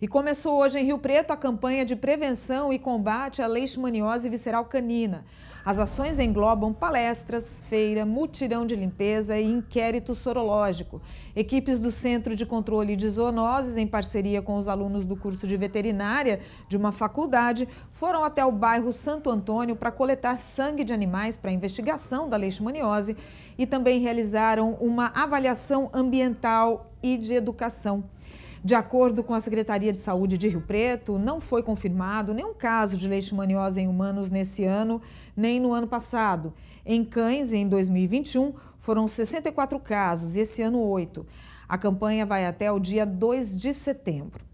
E começou hoje em Rio Preto a campanha de prevenção e combate à leishmaniose visceral canina. As ações englobam palestras, feira, mutirão de limpeza e inquérito sorológico. Equipes do Centro de Controle de Zoonoses, em parceria com os alunos do curso de veterinária de uma faculdade, foram até o bairro Santo Antônio para coletar sangue de animais para investigação da leishmaniose e também realizaram uma avaliação ambiental e de educação. De acordo com a Secretaria de Saúde de Rio Preto, não foi confirmado nenhum caso de leishmaniose em humanos nesse ano, nem no ano passado. Em cães, em 2021, foram 64 casos e esse ano 8. A campanha vai até o dia 2 de setembro.